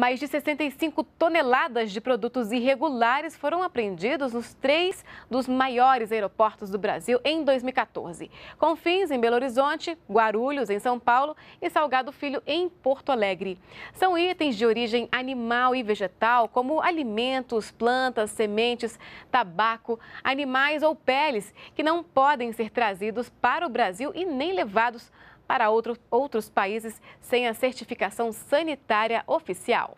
Mais de 65 toneladas de produtos irregulares foram apreendidos nos três dos maiores aeroportos do Brasil em 2014. Confins, em Belo Horizonte, Guarulhos, em São Paulo e Salgado Filho, em Porto Alegre. São itens de origem animal e vegetal, como alimentos, plantas, sementes, tabaco, animais ou peles, que não podem ser trazidos para o Brasil e nem levados para para outro, outros países sem a certificação sanitária oficial.